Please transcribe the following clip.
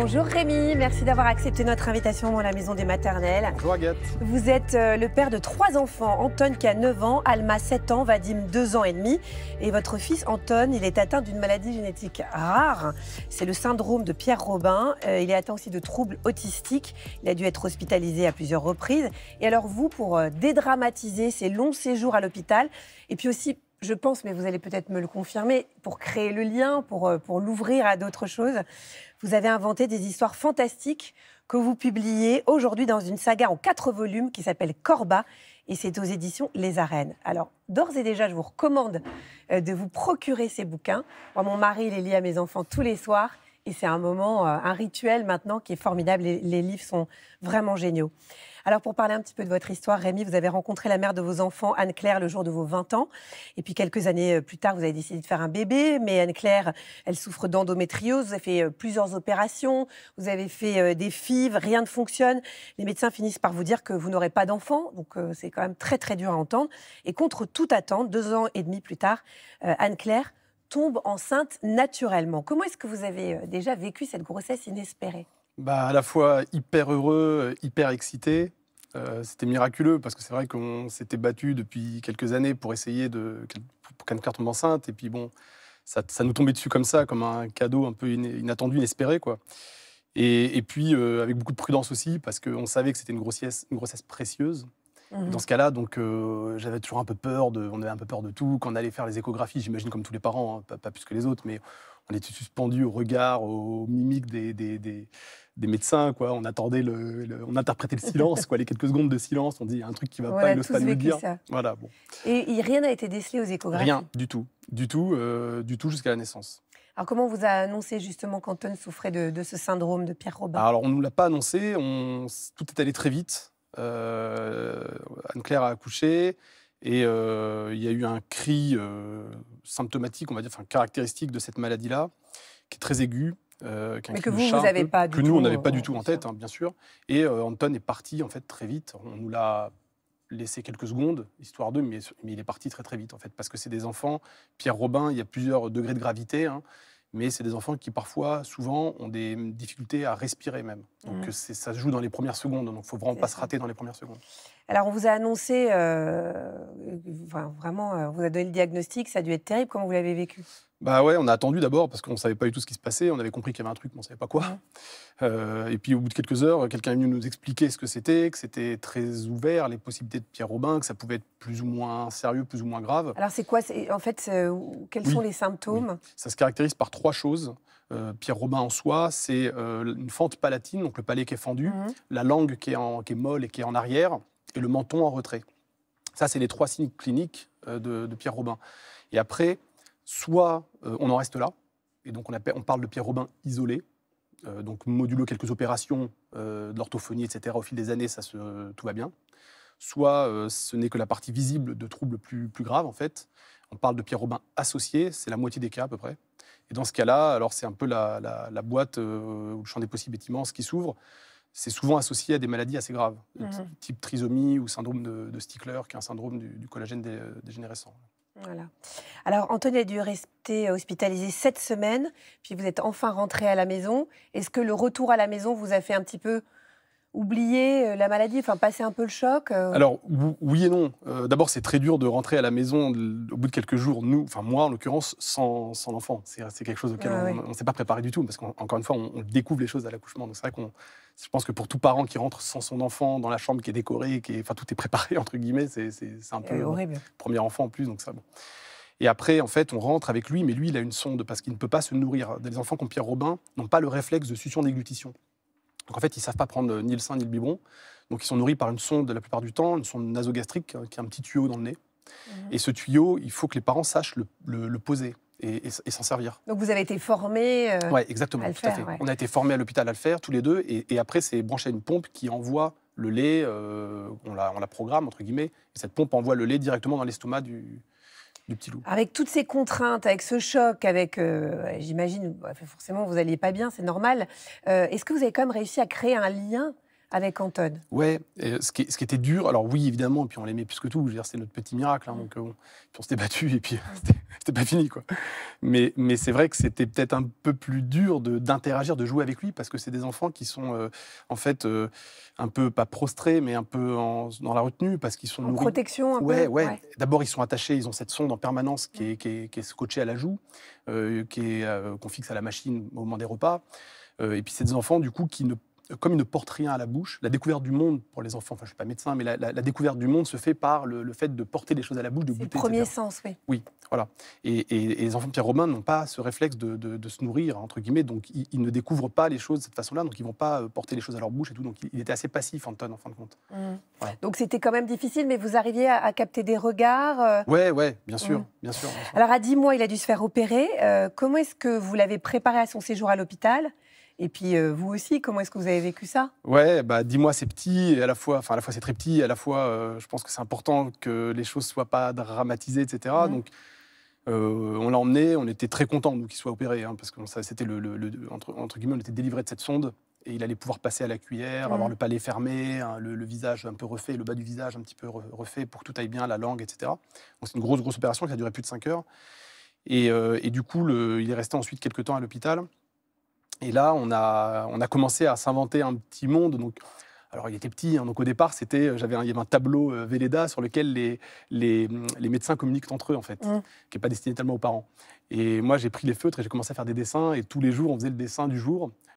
Bonjour Rémi, merci d'avoir accepté notre invitation dans la maison des maternelles. Bonjour Vous êtes euh, le père de trois enfants, Anton qui a 9 ans, Alma 7 ans, Vadim 2 ans et demi. Et votre fils Anton, il est atteint d'une maladie génétique rare. C'est le syndrome de Pierre Robin. Euh, il est atteint aussi de troubles autistiques. Il a dû être hospitalisé à plusieurs reprises. Et alors vous, pour euh, dédramatiser ces longs séjours à l'hôpital, et puis aussi je pense, mais vous allez peut-être me le confirmer, pour créer le lien, pour, euh, pour l'ouvrir à d'autres choses, vous avez inventé des histoires fantastiques que vous publiez aujourd'hui dans une saga en quatre volumes qui s'appelle Corba et c'est aux éditions Les Arènes. Alors, d'ores et déjà, je vous recommande euh, de vous procurer ces bouquins. mon mari les lit à mes enfants tous les soirs et c'est un moment, euh, un rituel maintenant qui est formidable. Les, les, livres sont vraiment géniaux. Alors pour parler un petit peu de votre histoire, Rémi, vous avez rencontré la mère de vos enfants, Anne-Claire, le jour de vos 20 ans. Et puis quelques années euh, plus tard, vous avez décidé de faire un bébé. Mais Anne-Claire, elle souffre d'endométriose. Vous avez fait euh, plusieurs opérations. Vous avez fait des fives. Rien ne fonctionne. Les médecins finissent par vous dire que vous n'aurez pas d'enfant. Donc c'est quand même très très dur à entendre. Et contre toute attente, deux ans et demi plus tard, Anne-Claire tombe enceinte naturellement. Comment est-ce que vous avez euh, déjà vécu cette grossesse inespérée bah, À la fois hyper heureux, euh, hyper excité. Euh, c'était miraculeux parce que c'est vrai qu'on s'était battu depuis quelques années pour essayer de pour tombe enceinte et puis bon ça, nous tombait dessus comme ça comme un cadeau un peu inattendu inespéré quoi et, puis avec beaucoup de prudence aussi parce qu'on savait que c'était une grossesse une grossesse précieuse dans mhm. ce cas-là, donc euh, j'avais toujours un peu peur, de, on avait un peu peur de tout. Quand on allait faire les échographies, j'imagine comme tous les parents, hein, pas, plus que les autres, mais on était suspendu au regard, aux mimiques des, médecins, quoi. On attendait le, on interprétait le silence, quoi. Les quelques secondes de silence, on dit un truc qui va pas, il n'ose pas Voilà, Et, rien n'a été décelé aux échographies. Rien du tout, du tout, euh, du tout jusqu'à la naissance. Alors, comment vous a annoncé justement qu'Anton souffrait de, ce syndrome de Pierre Robin Alors, on ne nous l'a pas annoncé. tout est allé très vite. Euh, Anne-Claire a accouché. Et euh, il y a eu un cri euh, symptomatique, on va dire, enfin caractéristique de cette maladie-là, qui est très aiguë, Mais que vous, vous n'avez pas du que nous, on n'avait pas du tout en tête, hein, bien sûr. Et Anton est parti en fait très vite. On nous l'a laissé quelques secondes, histoire de, mais, mais, il est parti très très vite en fait, parce que c'est des enfants. Pierre Robin, il y a plusieurs degrés de gravité. Hein mais c'est des enfants qui parfois, souvent, ont des difficultés à respirer même. Donc mhm. ça se joue dans les premières secondes, donc il ne faut vraiment pas se rater dans les premières secondes. Alors on vous a annoncé, euh, euh, vraiment, euh, on vous a donné le diagnostic, ça a dû être terrible, comment vous l'avez vécu bah ouais, on a attendu d'abord parce qu'on ne savait pas du tout ce qui se passait. On avait compris qu'il y avait un truc, mais on ne savait pas quoi. Euh, et puis au bout de quelques heures, quelqu'un est venu nous expliquer ce que c'était, que c'était très ouvert, les possibilités de Pierre Robin, que ça pouvait être plus ou moins sérieux, plus ou moins grave. Alors c'est quoi En fait, euh, quels sont les symptômes Ça se caractérise par trois choses. Euh, Pierre Robin en soi, c'est une fente palatine, donc le palais qui est fendu, mmh. la langue qui est, molle et qui est en arrière, et le menton en retrait. Ça, c'est les trois signes cliniques de Pierre Robin. Et après, Soit euh, on en reste là, et donc on, parle de Pierre Robin isolé, euh, donc modulo quelques opérations euh, de l'orthophonie, etc. Au fil des années, ça tout va bien. Soit ce n'est que la partie visible de troubles plus, graves, en fait. On parle de Pierre Robin associé, c'est la moitié des cas à peu près. Et dans ce cas-là, alors c'est un peu la, boîte ou le champ des possibles est immense qui s'ouvre c'est souvent associé à des maladies assez graves, mmh. type trisomie ou syndrome de, Stickler, qui est un syndrome du, du collagène dégénérescent. Voilà. Alors, Anthony a dû rester hospitalisé sept semaines, puis vous êtes enfin rentré à la maison. Est-ce que le retour à la maison vous a fait un petit peu oublier euh, la maladie, enfin passer un peu le choc euh, Alors oui et non. Euh, d'abord, c'est très dur de rentrer à la maison au bout de quelques jours, nous, enfin moi en l'occurrence, sans, sans l'enfant. C'est quelque chose auquel on ne s'est pas préparé du tout, parce qu'encore une fois, on, découvre les choses à l'accouchement. Donc c'est vrai qu'on, je pense que pour tout parent qui rentre sans son enfant dans la chambre qui est décorée, qui est, enfin tout est préparé entre guillemets, c'est un peu horrible. premier enfant en plus, donc ça. Et après, en fait, on rentre avec lui, mais lui, il a une sonde parce qu'il ne peut pas se nourrir. Les enfants comme Pierre Robin n'ont pas le réflexe de succion-déglutition. Donc en fait, ils ne savent pas prendre euh, ni le sein ni le biberon. Donc ils sont nourris par une sonde la plupart du temps, une sonde nasogastrique, hein, qui est un petit tuyau dans le nez. Mhm. Et ce tuyau, il faut que les parents sachent le, poser. Et, s'en servir. Donc vous avez été formé euh, exactement, On a été formé à l'hôpital à le faire, tous les deux, et, après c'est branché à une pompe qui envoie le lait, euh, on, la, on, la, programme, entre guillemets, et cette pompe envoie le lait directement dans l'estomac du, avec toutes ces contraintes, avec ce choc, avec, euh, j'imagine, bah, forcément, vous n'alliez pas bien, c'est normal. Euh, est-ce que vous avez quand même réussi à créer un lien avec Anton. Ouais, ce qui, ce, qui, était dur, alors oui, évidemment, et puis on l'aimait plus que tout, c'est notre petit miracle, hein, mm. donc euh, on, s'était battu et puis c'était pas fini, quoi. Mais, mais c'est vrai que c'était peut-être un peu plus dur d'interagir, de, jouer avec lui, parce que c'est des enfants qui sont euh, en fait euh, un peu, pas prostrés, mais un peu dans la retenue, parce qu'ils sont. En protection, un ouais, peu. Ouais, D'abord, ils sont attachés, ils ont cette sonde en permanence qui mm. est, qui scotchée à la joue, euh, qu'on fixe à la machine au moment des repas. et puis, c'est des enfants, du coup, qui ne comme il ne porte rien à la bouche, la découverte du monde pour les enfants, enfin je ne suis pas médecin, mais la, découverte du monde se fait par le, fait de porter les choses à la bouche, de goûter. Le premier sens, oui. Oui, voilà. Et, les enfants de Pierre Romain n'ont pas ce réflexe de, se nourrir, entre guillemets, donc ils, ne découvrent pas les choses de cette façon-là, donc ils ne vont pas euh, porter les choses à leur bouche et tout. Donc il, était assez passif, Anton, en fin de compte. Mmh. Donc c'était quand même difficile, mais vous arriviez à, capter des regards. Euh oui, mmh. bien sûr, bien sûr. Alors à 10 mois, il a dû se faire opérer. Euh, comment est-ce que vous l'avez préparé à son séjour à l'hôpital et puis euh, vous aussi, comment est-ce que vous avez vécu ça Ouais, bah dis-moi c'est petit, et à la fois, enfin à la fois c'est très petit, à la fois euh, je pense que c'est important que les choses soient pas dramatisées, etc. Donc euh, on l'a emmené, on était très content qu'il soit opéré, hein, parce que c'était le, entre, guillemets, on était délivré de cette sonde et il allait pouvoir passer à la cuillère, avoir le palais fermé, hein, le, visage un peu refait, le bas du visage un petit peu refait pour que tout aille bien, la langue, etc. Donc c'est une grosse grosse opération qui a duré plus de 5 heures. Et, et du coup, il est resté ensuite quelques temps à l'hôpital. Et là, on a, commencé à s'inventer un petit monde. Donc, alors, il était petit, hein. donc au départ, c'était, euh, j'avais, il y avait un tableau euh, sur lequel les, médecins communiquent entre eux, en fait, mmh. qui n'est pas destiné tellement aux parents. Et moi, j'ai pris les feutres et j'ai commencé à faire des dessins. Et tous les jours, on faisait le dessin du jour.